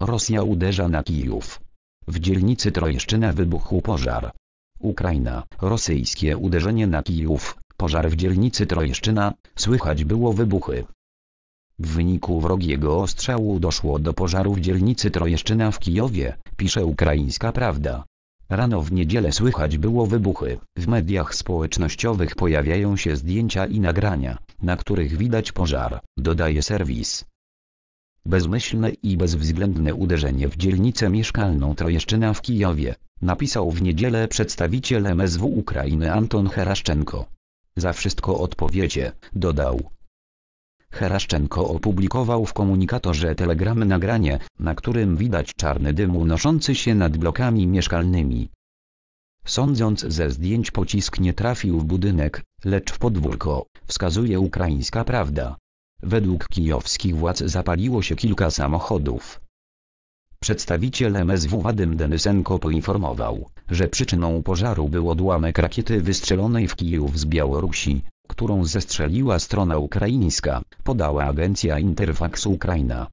Rosja uderza na Kijów. W dzielnicy Trojeszczyna wybuchł pożar. Ukraina, rosyjskie uderzenie na Kijów, pożar w dzielnicy Trojeszczyna, słychać było wybuchy. W wyniku wrogiego ostrzału doszło do pożaru w dzielnicy Trojeszczyna w Kijowie, pisze Ukraińska Prawda. Rano w niedzielę słychać było wybuchy. W mediach społecznościowych pojawiają się zdjęcia i nagrania, na których widać pożar, dodaje serwis. Bezmyślne i bezwzględne uderzenie w dzielnicę mieszkalną Trojeszczyna w Kijowie, napisał w niedzielę przedstawiciel MSW Ukrainy Anton Heraszczenko. Za wszystko odpowiecie, dodał. Heraszczenko opublikował w komunikatorze Telegram nagranie, na którym widać czarny dym unoszący się nad blokami mieszkalnymi. Sądząc ze zdjęć pocisk nie trafił w budynek, lecz w podwórko, wskazuje ukraińska prawda. Według kijowskich władz zapaliło się kilka samochodów. Przedstawiciel MSW Wadym Denysenko poinformował, że przyczyną pożaru był odłamek rakiety wystrzelonej w Kijów z Białorusi, którą zestrzeliła strona ukraińska, podała agencja Interfax Ukraina.